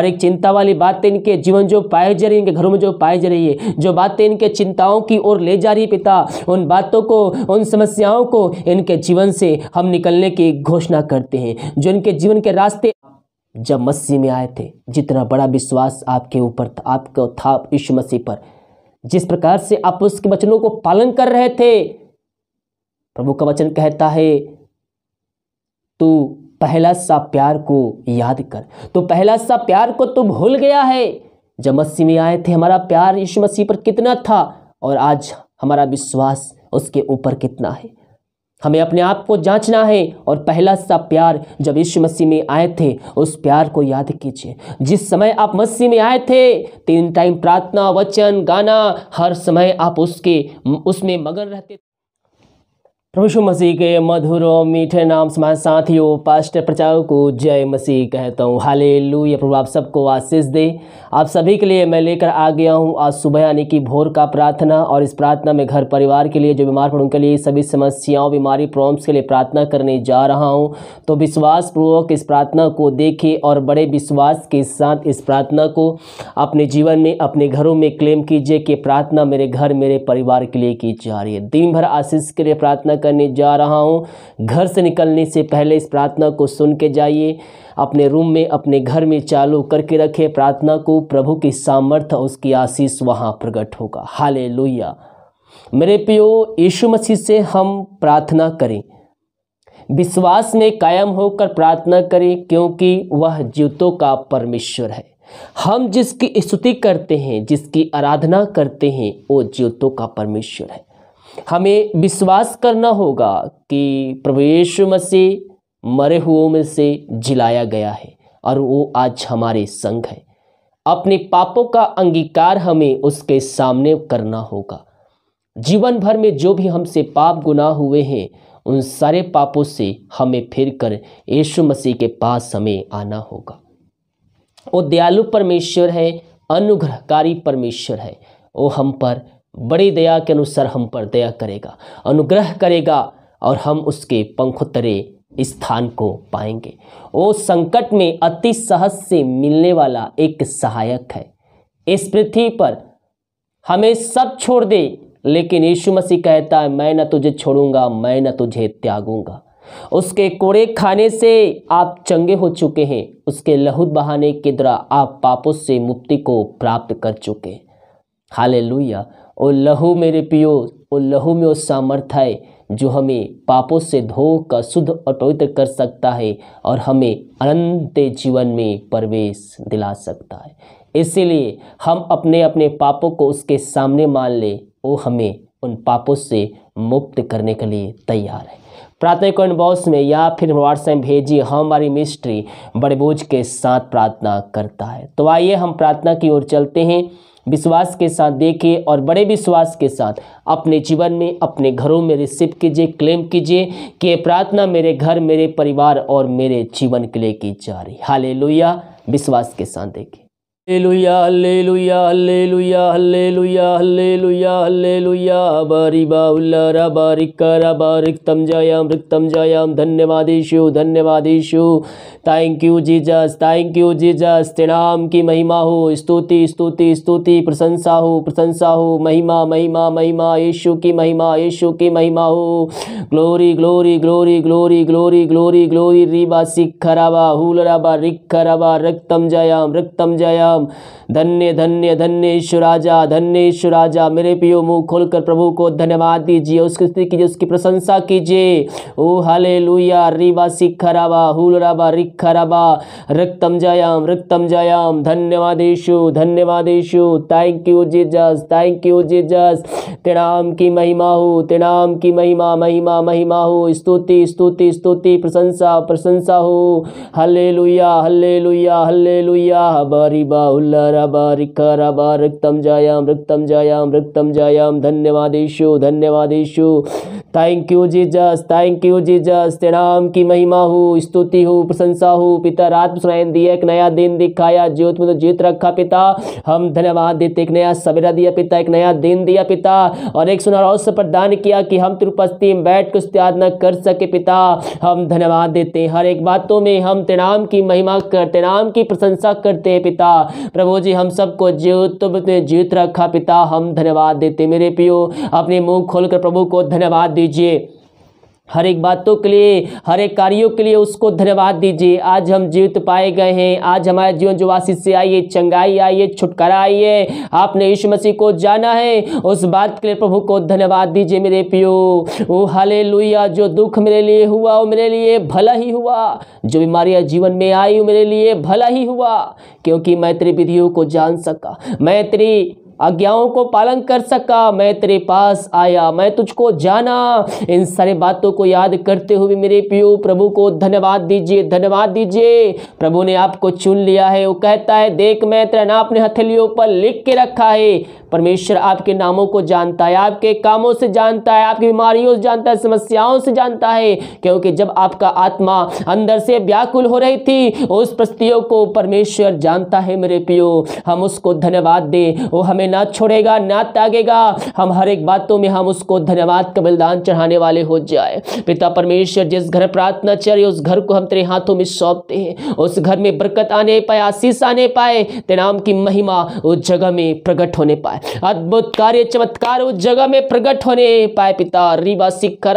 और एक चिंता वाली बात तो इनके जीवन जो पाए जा रही है इनके घरों में जो पाए जा रही है जो बातें तो इनके चिंताओं की ओर ले जा रही है पिता उन बातों को उन समस्याओं को इनके जीवन से हम निकलने की घोषणा करते हैं जो इनके जीवन के रास्ते जब मसीह में आए थे जितना बड़ा विश्वास आपके ऊपर था आपको था ईश्व मसीह पर जिस प्रकार से आप उसके वचनों को पालन कर रहे थे प्रभु का वचन कहता है तू पहला सा प्यार को याद कर तो पहला सा प्यार को तो भूल गया है जब मसीह में आए थे हमारा प्यार यीशु मसीह पर कितना था और आज हमारा विश्वास उसके ऊपर कितना है हमें अपने आप को जांचना है और पहला सा प्यार जब यीशु मसीह में आए थे उस प्यार को याद कीजिए जिस समय आप मसीह में आए थे तीन टाइम प्रार्थना वचन गाना हर समय आप उसके उसमें मगन रहते थे प्रभु मसीह के मधुर और मीठे नाम समाज साथियों पास्ट प्रचारों को जय मसीह कहता हूँ हाले लू ये प्रभु आप सबको आशीष दे आप सभी के लिए मैं लेकर आ गया हूँ आज सुबह यानी कि भोर का प्रार्थना और इस प्रार्थना में घर परिवार के लिए जो बीमार पड़े उनके लिए सभी समस्याओं बीमारी प्रॉब्लम्स के लिए प्रार्थना करने जा रहा हूँ तो विश्वासपूर्वक इस प्रार्थना को देखें और बड़े विश्वास के साथ इस प्रार्थना को अपने जीवन में अपने घरों में क्लेम कीजिए कि प्रार्थना मेरे घर मेरे परिवार के लिए की जा रही है दिन भर आशीष के लिए प्रार्थना करने जा रहा हूँ घर से निकलने से पहले इस प्रार्थना को सुन के जाइए अपने रूम में अपने घर में चालू करके रखें प्रार्थना को प्रभु की सामर्थ्य उसकी आशीष वहाँ प्रकट होगा हाले मेरे पियो यीशु मसीह से हम प्रार्थना करें विश्वास में कायम होकर प्रार्थना करें क्योंकि वह जीवतों का परमेश्वर है हम जिसकी स्तुति करते हैं जिसकी आराधना करते हैं वो जीवतों का परमेश्वर है हमें विश्वास करना होगा कि प्रभु यीशु मसीह मरे हुओं में से जिलाया गया है और वो आज हमारे संग है अपने पापों का अंगीकार हमें उसके सामने करना होगा जीवन भर में जो भी हमसे पाप गुनाह हुए हैं उन सारे पापों से हमें फिर कर यीशु मसीह के पास हमें आना होगा वो दयालु परमेश्वर है अनुग्रहकारी परमेश्वर है वो हम पर बड़ी दया के अनुसार हम पर दया करेगा अनुग्रह करेगा और हम उसके पंखोत्तरे स्थान को पाएंगे वो संकट में अति सहज से मिलने वाला एक सहायक है इस पृथ्वी पर हमें सब छोड़ दे लेकिन यीशु मसीह कहता है मैं न तुझे छोड़ूंगा मैं न तुझे त्यागूंगा उसके कोड़े खाने से आप चंगे हो चुके हैं उसके लहू बहाने के द्वारा आप पापों से मुक्ति को प्राप्त कर चुके हैं हालेलुया और लहू मेरे पियो और लहू में वो सामर्थ्य है जो हमें पापों से धोकर शुद्ध और पवित्र कर सकता है और हमें अनंत जीवन में प्रवेश दिला सकता है इसीलिए हम अपने अपने पापों को उसके सामने मान लें वो हमें उन पापों से मुक्त करने के लिए तैयार है प्रार्थना कॉइन बॉक्स में या फिर व्हाट्सएप भेजिए हमारी मिस्ट्री बड़े बोझ के साथ प्रार्थना करता है तो आइए हम प्रार्थना की ओर चलते हैं विश्वास के साथ देखिए और बड़े विश्वास के साथ अपने जीवन में अपने घरों में रिसीव कीजिए क्लेम कीजिए कि ये प्रार्थना मेरे घर मेरे परिवार और मेरे जीवन के लिए की जा रही हाले विश्वास के साथ देखिए Hallelujah, hallelujah, hallelujah, hallelujah, hallelujah, hallelujah. Baribaulara barikara bariktam jayam riktam jayam धन्यवादीशु धन्यवादीशु thank you Jesus thank you Jesus तेनाम की महिमा हो स्तुति स्तुति स्तुति प्रशंसा हो प्रशंसा हो महिमा महिमा महिमा यीशु की महिमा यीशु की महिमा हो glory glory glory glory glory glory glory रीबा सिख खराबा हुलराबा रिख खराबा रक्तम जयाम रक्तम जयाम नाम धन्य धन्य धन्य ईश्वराजा धन्य ईश्वराजा मेरे पियो मुँह खोलकर प्रभु को धन्यवाद दीजिए उसकी स्थिति कीजिए उसकी प्रशंसा कीजिए ओ हले लुया रिवा सिखराबा हुलराबा रिखराबा रक्तम जयाम रक्तम जयाम धन्यवाद ईशु thank you Jesus thank you Jesus तेनाम की महिमा हो तेनाम की महिमा महिमा महिमा हो स्तुति स्तुति स्तुति प्रशंसा प्रशंसा हो हले लुया हले लुया हले लुया बरीबा उल्लरबारिखरबा जायाम जायाम जायाम thank you Jesus thank you Jesus तेनाम की महिमा हो स्तुति हो प्रशंसा हो पिता रात सुनाइन एक नया दिन दिखाया ज्योत में तो जीत रखा पिता हम धन्यवाद देते एक नया सवेरा दिया पिता एक नया दिन दिया पिता और एक सुनहरा अवसर प्रदान किया कि हम तिरुपस्ती में बैठ कुछ आराधना कर सके पिता हम धन्यवाद देते हैं हर एक बातों में हम तेनाम की महिमा करते नाम की प्रशंसा करते हैं पिता प्रभु जी हम सबको जीवित तुम जीवित रखा पिता हम धन्यवाद देते मेरे पियो अपने मुंह खोलकर प्रभु को धन्यवाद दीजिए हर एक बातों के लिए हर एक कार्यों के लिए उसको धन्यवाद दीजिए आज हम जीवित पाए गए हैं आज हमारे जीवन जो आशीष से आई है चंगाई आई है छुटकारा आई है आपने यीशु मसीह को जाना है उस बात के लिए प्रभु को धन्यवाद दीजिए मेरे पियो वो हले जो दुख मेरे लिए हुआ वो मेरे लिए भला ही हुआ जो बीमारियाँ जीवन में आई वो मेरे लिए भला ही हुआ क्योंकि मैं तेरी विधियों को जान सका मैं तेरी आज्ञाओं को पालन कर सका मैं तेरे पास आया मैं तुझको जाना इन सारी बातों को याद करते हुए मेरे पियो प्रभु को धन्यवाद दीजिए धन्यवाद दीजिए प्रभु ने आपको चुन लिया है वो कहता है देख मैं तेरा नाम अपने हथेलियों पर लिख के रखा है परमेश्वर आपके नामों को जानता है आपके कामों से जानता है आपकी बीमारियों से जानता है समस्याओं से जानता है क्योंकि जब आपका आत्मा अंदर से व्याकुल हो रही थी उस परिस्थितियों को परमेश्वर जानता है मेरे पियो हम उसको धन्यवाद दें वो हमें ना छोड़ेगा ना त्यागेगा हम हर एक बातों में हम उसको धन्यवाद का बलिदान चढ़ाने वाले हो जाए पिता परमेश्वर जिस घर प्रार्थना चल रही उस घर को हम तेरे हाथों में सौंपते हैं उस घर में बरकत आने पाए आशीष आने पाए तेरे नाम की महिमा उस जगह में प्रकट होने पाए अद्भुत कार्य चमत्कार उस जगह में प्रकट होने पाए पिता रीवा सिख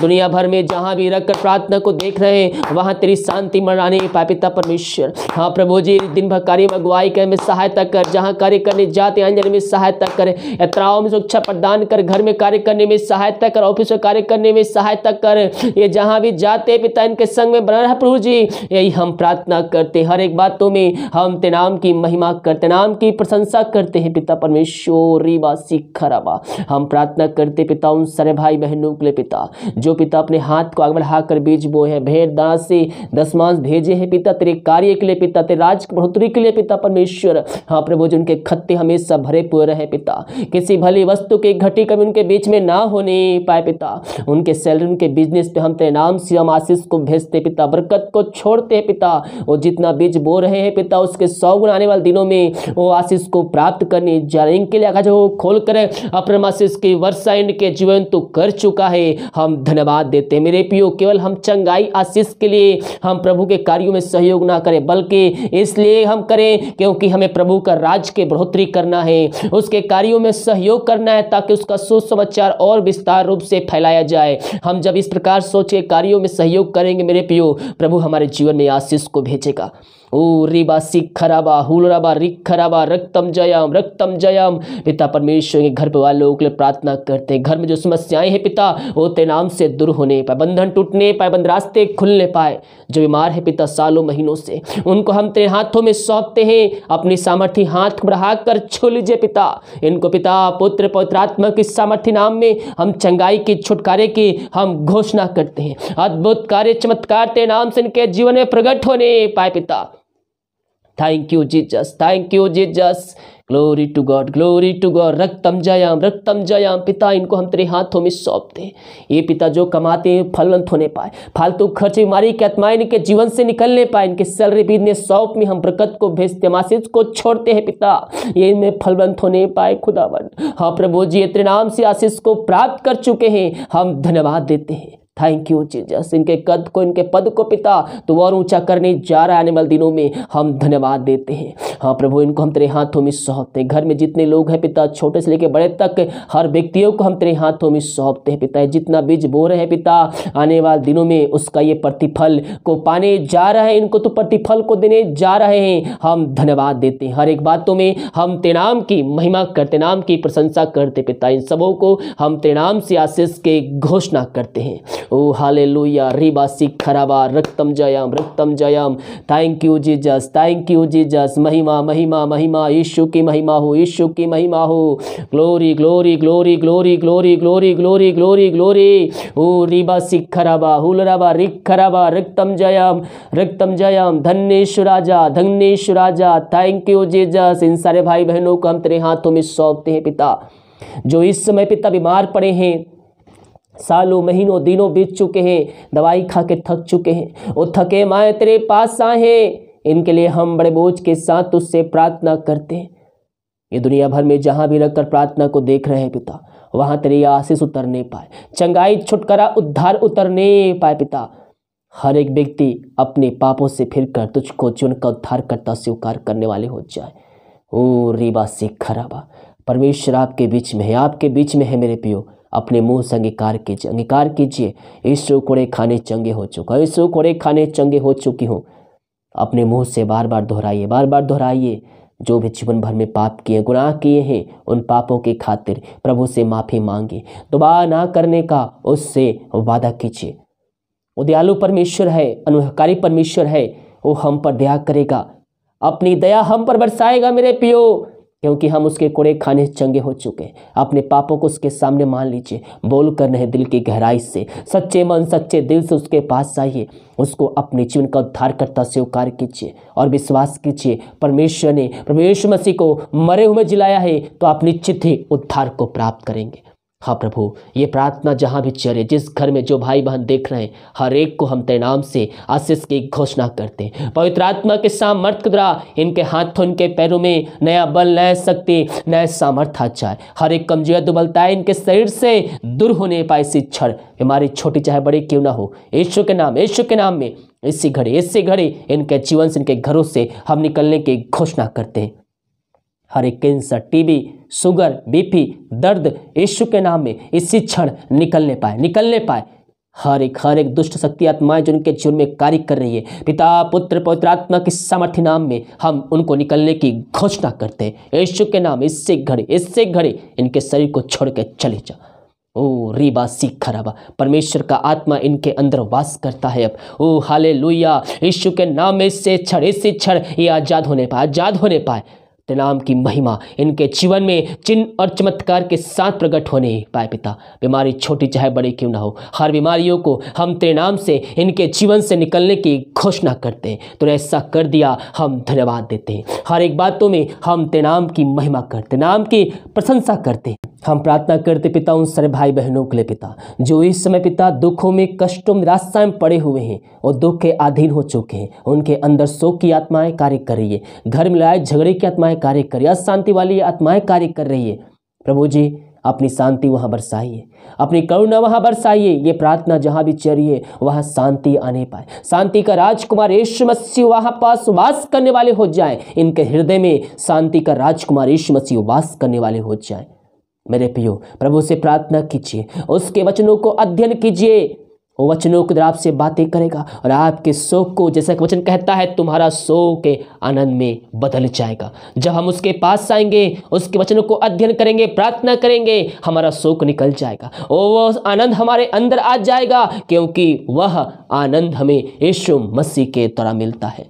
दुनिया भर में जहाँ भी रखकर प्रार्थना को देख रहे हैं वहाँ तेरी शांति मनाने पाए पिता परमेश्वर हाँ प्रभु जी दिन भर कार्य में अगुवाई कर सहायता कर जहाँ कार्य करने जाते हैं निर्माण में सहायता करें यात्राओं में सुरक्षा प्रदान कर घर में कार्य करने में सहायता कर ऑफिस में कार्य करने में सहायता कर ये जहाँ भी जाते पिता इनके संग में बना रहा प्रभु जी यही हम प्रार्थना करते हर एक बातों में हम तेनाम की महिमा करते नाम की प्रशंसा करते हैं पिता परमेश्वरी वासी खराबा हम प्रार्थना करते पिता उन सारे भाई बहनों के लिए पिता जो पिता अपने हाथ को आग बढ़ाकर बीज बोए हैं भेड़ दास से दस मांस भेजे हैं पिता तेरे कार्य के लिए पिता तेरे राज बढ़ोतरी के लिए पिता परमेश्वर हाँ प्रभु जी उनके खत्ते हमेशा लालसा भरे पूरे रहे पिता किसी भली वस्तु की घटी कभी उनके बीच में ना होने पाए पिता उनके सैलरी उनके बिजनेस पे हम तेरे नाम से हम आशीष को भेजते पिता बरकत को छोड़ते हैं पिता वो जितना बीज बो रहे हैं पिता उसके सौ गुण आने वाले दिनों में वो आशीष को प्राप्त करने जा रहे इनके लिए आकाश को खोल कर अपने आशीष की वर्षा इनके जीवन तो कर चुका है हम धन्यवाद देते हैं मेरे पियो केवल हम चंगाई आशीष के लिए हम प्रभु के कार्यों में सहयोग ना करें बल्कि इसलिए हम करें क्योंकि हमें प्रभु का राज के बढ़ोतरी करना है उसके कार्यों में सहयोग करना है ताकि उसका सुसमाचार और विस्तार रूप से फैलाया जाए हम जब इस प्रकार सोच के कार्यों में सहयोग करेंगे मेरे पियो प्रभु हमारे जीवन में आशीष को भेजेगा ओ रिबा सिखराबा हुलराबा रिखराबा रक्तम जयम रक्तम जयम पिता परमेश्वर के घर वालों के लिए प्रार्थना करते हैं घर में जो समस्याएं हैं पिता वो तेरे नाम से दूर होने पाए बंधन टूटने पाए बंद रास्ते खुलने पाए जो बीमार है पिता सालों महीनों से उनको हम तेरे हाथों में सौंपते हैं अपनी सामर्थ्य हाथ बढ़ा कर छू लीजिए पिता इनको पिता पुत्र पौत्रात्मा के सामर्थ्य नाम में हम चंगाई की छुटकारे की हम घोषणा करते हैं अद्भुत कार्य चमत्कार तेरे नाम से इनके जीवन में प्रकट होने पाए पिता thank you Jesus thank you Jesus glory to God glory to God रक्तम जयाम रक्तम जयाम पिता इनको हम तेरे हाथों में सौंप दे ये पिता जो कमाते हैं फलवंत होने पाए फालतू खर्च बीमारी के आत्मा इनके जीवन से निकलने पाए इनके सैलरी बिजने सौंप में हम बरकत को भेजते मासिज को छोड़ते हैं पिता ये इनमें फलवंत होने पाए खुदावन हाँ प्रभु जी ये त्रिनाम से आशीष को प्राप्त कर चुके हैं हम धन्यवाद देते हैं थैंक यू जीजस इनके कद को इनके पद को पिता तो और ऊंचा करने जा रहा है आने वाले दिनों में हम धन्यवाद देते हैं हाँ प्रभु इनको हम तेरे हाथों में सौंपते हैं घर में जितने लोग हैं पिता छोटे से लेकर बड़े तक हर व्यक्तियों को हम तेरे हाथों में सौंपते हैं पिता जितना बीज बो रहे हैं पिता आने वाले दिनों में उसका ये प्रतिफल को पाने जा रहा है इनको तो प्रतिफल को देने जा रहे हैं हम धन्यवाद देते हैं हर एक बातों में हम तेनाम की महिमा करते नाम की प्रशंसा करते पिता इन सबों को हम तेनाम से आशीष के घोषणा करते हैं ओ लुया रिबा सिखराबा रक्तम जयाम रक्तम जयाम thank you Jesus thank you Jesus महिमा महिमा महिमा यीशु की महिमा हो यीशु की महिमा हो glory glory glory glory glory glory glory glory glory ओ रिबा सिखराबा हुलराबा रिखराबा रक्तम जयाम रक्तम जयाम धन्यशु राजा धन्यशु राजा थैंक यू जीजस इन सारे भाई बहनों को हम तेरे हाथों में सौंपते हैं पिता जो इस समय पिता बीमार पड़े हैं सालों महीनों दिनों बीत चुके हैं दवाई खा के थक चुके हैं वो थके माए तेरे पास आए इनके लिए हम बड़े बोझ के साथ उससे प्रार्थना करते हैं ये दुनिया भर में जहाँ भी रखकर प्रार्थना को देख रहे हैं पिता वहाँ तेरी आशीष उतर नहीं पाए चंगाई छुटकारा उद्धार उतर नहीं पाए पिता हर एक व्यक्ति अपने पापों से फिर कर तुझको चुन का उद्धार करता स्वीकार करने वाले हो जाए ओ रीबा से खराबा परमेश्वर आपके बीच में है आपके बीच में है मेरे पियो अपने मुंह से अंगीकार कीजिए अंगीकार कीजिए ईश्वर कोड़े खाने चंगे हो चुका ईश्वर कोड़े खाने चंगे हो चुकी हूँ अपने मुंह से बार बार दोहराइए बार बार दोहराइए जो भी जीवन भर में पाप किए गुनाह किए हैं उन पापों की खातिर प्रभु से माफ़ी मांगे दोबारा ना करने का उससे वादा कीजिए वो दयालु परमेश्वर है अनुहकारी परमेश्वर है वो हम पर दया करेगा अपनी दया हम पर बरसाएगा मेरे पियो क्योंकि हम उसके कोड़े खाने चंगे हो चुके अपने पापों को उसके सामने मान लीजिए बोल कर नहीं दिल की गहराई से सच्चे मन सच्चे दिल से उसके पास आइए उसको अपने जीवन का उद्धारकर्ता स्वीकार कीजिए और विश्वास कीजिए परमेश्वर ने परमेश्वर मसीह को मरे हुए जिलाया है तो आप निश्चित ही उद्धार को प्राप्त करेंगे हाँ प्रभु ये प्रार्थना जहाँ भी चले जिस घर में जो भाई बहन देख रहे हैं हर एक को हम तेरे नाम से आशीष की घोषणा करते हैं पवित्र आत्मा के सामर्थ्य के द्वारा इनके हाथों इनके पैरों में नया बल नया शक्ति नए सामर्थ्य आ जाए हर एक कमजोर दुबलता है इनके शरीर से दूर होने पाए इसी क्षण बीमारी छोटी चाहे बड़ी क्यों ना हो ईश्वर के नाम ईश्वर के नाम में इसी घड़ी इसी घड़ी इनके जीवन से इनके घरों से हम निकलने की घोषणा करते हैं हर एक कैंसर टीबी शुगर बीपी दर्द यीशु के नाम में इसी क्षण निकलने पाए निकलने पाए हर एक हर एक दुष्ट शक्ति आत्माएं जो उनके जीवन में कार्य कर रही है पिता पुत्र पवित्र आत्मा के सामर्थ्य नाम में हम उनको निकलने की घोषणा करते हैं यीशु के नाम इससे घड़ी इससे घड़ी इनके शरीर को छोड़ के चले जा ओ रीबा सीख खराबा परमेश्वर का आत्मा इनके अंदर वास करता है अब ओ हाले लुया यीशु के नाम इससे छड़ क्षण इससे क्षण ये आज़ाद होने पाए आज़ाद होने पाए नाम की महिमा इनके जीवन में चिन्ह और चमत्कार के साथ प्रकट होने पाए पिता बीमारी छोटी चाहे बड़ी क्यों ना हो हर बीमारियों को हम तेरे नाम से इनके जीवन से निकलने की घोषणा करते हैं तो ऐसा कर दिया हम धन्यवाद देते हैं हर एक बातों में हम तेरे नाम की महिमा करते नाम की प्रशंसा करते हैं हम प्रार्थना करते पिता उन सारे भाई बहनों के लिए पिता जो इस समय पिता दुखों में कष्टों में निराशा में पड़े हुए हैं और दुख के अधीन हो चुके हैं उनके अंदर शोक की आत्माएं कार्य कर रही है घर में लड़ाई झगड़े की आत्माएं कार्य कर रही है अशांति वाली आत्माएं कार्य कर रही है प्रभु जी अपनी शांति वहाँ बरसाइए अपनी करुणा वहाँ बरसाइए ये प्रार्थना जहाँ भी चरिए वहाँ शांति आने पाए शांति का राजकुमार यीशु मसीह वहाँ पास वास करने वाले हो जाए इनके हृदय में शांति का राजकुमार यीशु मसीह वास करने वाले हो जाए मेरे पियो प्रभु से प्रार्थना कीजिए उसके वचनों को अध्ययन कीजिए वो वचनों के द्वारा आपसे बातें करेगा और आपके शोक को जैसा वचन कहता है तुम्हारा शोक के आनंद में बदल जाएगा जब हम उसके पास आएंगे उसके वचनों को अध्ययन करेंगे प्रार्थना करेंगे हमारा शोक निकल जाएगा और वो आनंद हमारे अंदर आ जाएगा क्योंकि वह आनंद हमें यशु मसीह के द्वारा मिलता है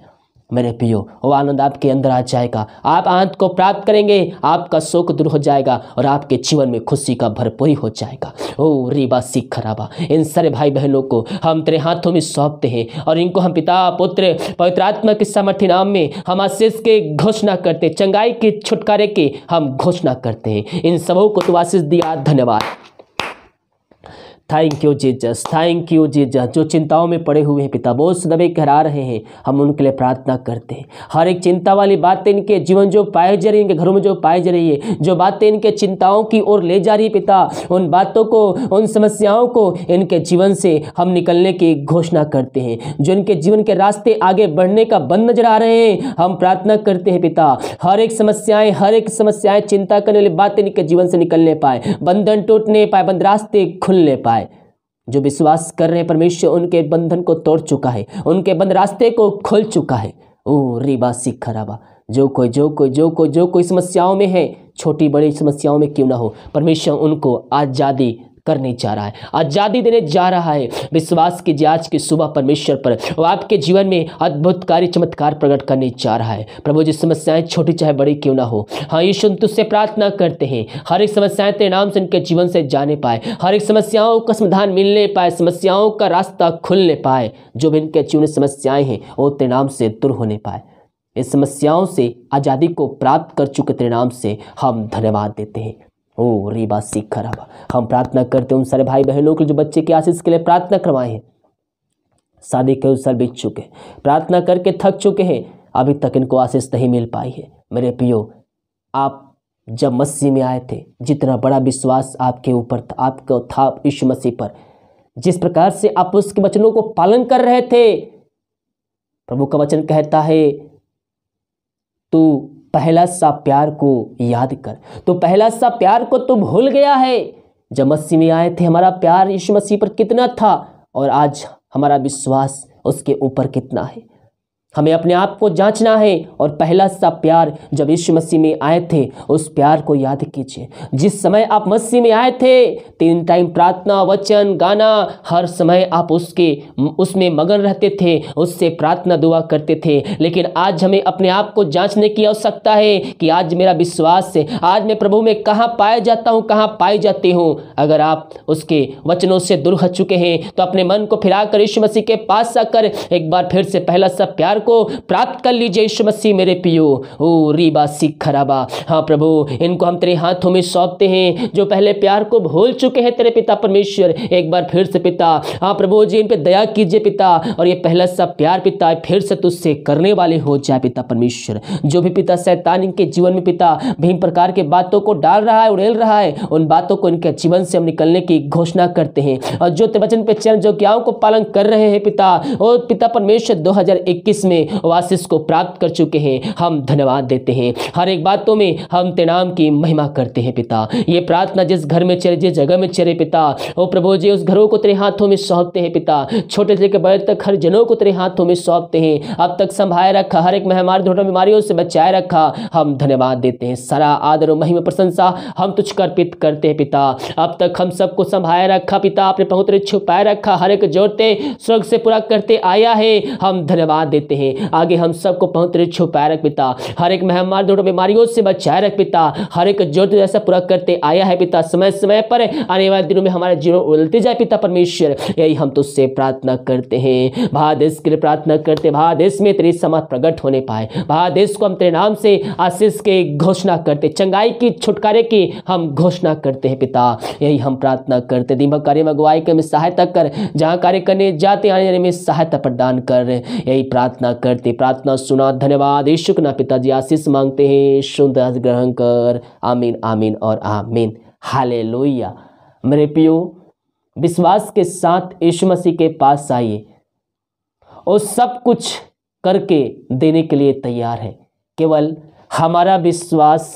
मेरे पियो वो आनंद आपके अंदर आ जाएगा आप आनंद को प्राप्त करेंगे आपका शोक दूर हो जाएगा और आपके जीवन में खुशी का भरपूरी हो जाएगा ओ रीबा सिख खराबा इन सारे भाई बहनों को हम तेरे हाथों में सौंपते हैं और इनको हम पिता पुत्र पवित्र आत्मा के सामर्थ्य नाम में हम आशीष के घोषणा करते चंगाई के छुटकारे के हम घोषणा करते हैं इन सबों को तो आशीष दिया धन्यवाद thank you Jesus thank you Jesus जो चिंताओं में पड़े हुए हैं पिता बहुत दबे कहरा रहे हैं हम उनके लिए प्रार्थना करते हैं हर एक चिंता वाली बातें इनके जीवन जो पाए जा रही है इनके घरों में जो पाए जा रही है जो बातें इनके चिंताओं की ओर ले जा रही है पिता उन बातों को उन समस्याओं को इनके जीवन से हम निकलने की घोषणा करते हैं जो इनके जीवन के रास्ते आगे बढ़ने का बंद नजर आ रहे हैं हम प्रार्थना करते हैं पिता हर एक समस्याएं हर एक समस्याएं चिंता करने वाली बातें इनके जीवन से निकलने पाए बंधन टूटने पाए बंद रास्ते खुलने पाए जो विश्वास कर रहे हैं परमेश्वर उनके बंधन को तोड़ चुका है उनके बंद रास्ते को खोल चुका है ओ रीबा सिख खराबा जो कोई जो कोई जो कोई जो कोई समस्याओं में है छोटी बड़ी समस्याओं में क्यों ना हो परमेश्वर उनको आज़ादी करने जा रहा है आज़ादी देने जा रहा है विश्वास की आज की सुबह परमेश्वर पर वो आपके जीवन में अद्भुत कार्य चमत्कार प्रकट करने जा रहा है प्रभु जी समस्याएं छोटी चाहे बड़ी क्यों ना हो हाँ यीशु तुझसे प्रार्थना करते हैं हर एक समस्याएं तेरे नाम से इनके जीवन से जाने पाए हर एक समस्याओं का समाधान मिलने पाए समस्याओं का रास्ता खुलने पाए जो भी इनके जीवन समस्याएं हैं वो तेरे नाम से दूर होने पाए इस समस्याओं से आज़ादी को प्राप्त कर चुके तेरे नाम से हम धन्यवाद देते हैं ओ रे बात सीख कर हम प्रार्थना करते हैं उन सारे भाई बहनों के जो बच्चे की आशीष के लिए प्रार्थना करवाए हैं शादी के अवसर बीत चुके प्रार्थना करके थक चुके हैं अभी तक इनको आशीष नहीं मिल पाई है मेरे पियो आप जब मसीह में आए थे जितना बड़ा विश्वास आपके ऊपर था आपको था यीशु मसीह पर जिस प्रकार से आप उसके वचनों को पालन कर रहे थे प्रभु का वचन कहता है तू पहला सा प्यार को याद कर तो पहला सा प्यार को तो भूल गया है जब मसीह में आए थे हमारा प्यार यीशु मसीह पर कितना था और आज हमारा विश्वास उसके ऊपर कितना है हमें अपने आप को जांचना है और पहला सा प्यार जब यीशु मसीह में आए थे उस प्यार को याद कीजिए जिस समय आप मसीह में आए थे तीन टाइम प्रार्थना वचन गाना हर समय आप उसके उसमें मगन रहते थे उससे प्रार्थना दुआ करते थे लेकिन आज हमें अपने आप को जांचने की आवश्यकता है कि आज मेरा विश्वास है आज मैं प्रभु में कहाँ पाया जाता हूँ कहाँ पाए जाती हूँ अगर आप उसके वचनों से दूर हट चुके हैं तो अपने मन को फिराकर यीशु मसीह के पास आकर एक बार फिर से पहला सा प्यार को प्राप्त कर लीजिए यीशु मसीह मेरे पियो ओ रीबा सिख खराबा हाँ प्रभु इनको हम तेरे हाथों में सौंपते हैं जो पहले प्यार को भूल चुके हैं तेरे पिता परमेश्वर एक बार फिर से पिता हाँ प्रभु जी इन पर दया कीजिए पिता और ये पहला सा प्यार पिता फिर से तुझसे करने वाले हो जाए पिता परमेश्वर जो भी पिता सैतान इनके जीवन में पिता भिन्न प्रकार के बातों को डाल रहा है उड़ेल रहा है उन बातों को इनके जीवन से हम निकलने की घोषणा करते हैं और जो वचन पे चल जो क्या को पालन कर रहे हैं पिता और पिता परमेश्वर 2021 में में वासिस को प्राप्त कर चुके हैं हम धन्यवाद देते हैं हर एक बातों में हम तेनाम की महिमा करते हैं पिता ये प्रार्थना जिस घर में चले जिस जगह में चले पिता ओ प्रभु जी उस घरों को तेरे हाथों में सौंपते हैं पिता छोटे से लेकर बड़े तक हर जनों को तेरे हाथों में सौंपते हैं अब तक संभाए रखा हर एक महामारी धोटा बीमारियों से बचाए रखा हम धन्यवाद देते हैं सारा आदर और महिमा प्रशंसा हम तुझ अर्पित करते हैं पिता अब तक हम सबको संभाए रखा पिता अपने पहुँच छुपाए रखा हर एक जोड़ते स्वर्ग से पूरा करते आया है हम धन्यवाद देते हैं जाते हैं आगे हम सबको पवित्र छुपाए रख पिता हर एक महमार दोनों बीमारियों से बचाए रख पिता हर एक जरूरत ऐसा पूरा करते आया है पिता समय समय पर आने वाले दिनों में हमारे जीवन उलते जाए पिता परमेश्वर यही हम तुझसे प्रार्थना करते हैं भारत के लिए प्रार्थना करते भारत में तेरी समाज प्रकट होने पाए भारत को हम तेरे नाम से आशीष के घोषणा करते चंगाई की छुटकारे की हम घोषणा करते हैं पिता यही हम प्रार्थना करते दीमक कार्य में अगुवाई के हमें सहायता कर जहाँ कार्य करने जाते आने जाने में सहायता प्रदान कर यही प्रार्थना प्रार्थना करते प्रार्थना सुना धन्यवाद यीशु के ना पिताजी आशीष मांगते हैं सुंदर ग्रहण कर आमीन आमीन और आमीन हाले लोहिया मेरे पियो विश्वास के साथ यीशु मसीह के पास आइए और सब कुछ करके देने के लिए तैयार है केवल हमारा विश्वास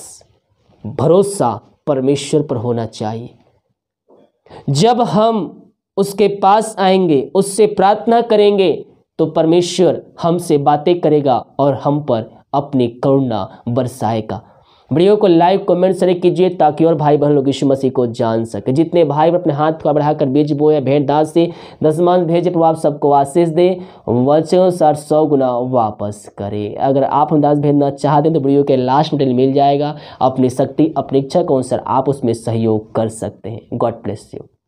भरोसा परमेश्वर पर होना चाहिए जब हम उसके पास आएंगे उससे प्रार्थना करेंगे तो परमेश्वर हमसे बातें करेगा और हम पर अपनी करुणा बरसाएगा वीडियो को लाइक कमेंट शेयर कीजिए ताकि और भाई बहन लोग यीशु मसीह को जान सके जितने भाई अपने हाथ को बढ़ाकर बीज बोए या भेंट दास से दसमान भेजे तो आप सबको आशीष दे वचनों सौ गुना वापस करें अगर आप हम दास भेजना चाहते हैं तो वीडियो के लास्ट में मिल जाएगा अपनी शक्ति अपनी इच्छा के अनुसार आप उसमें सहयोग कर सकते हैं गॉड ब्लेस यू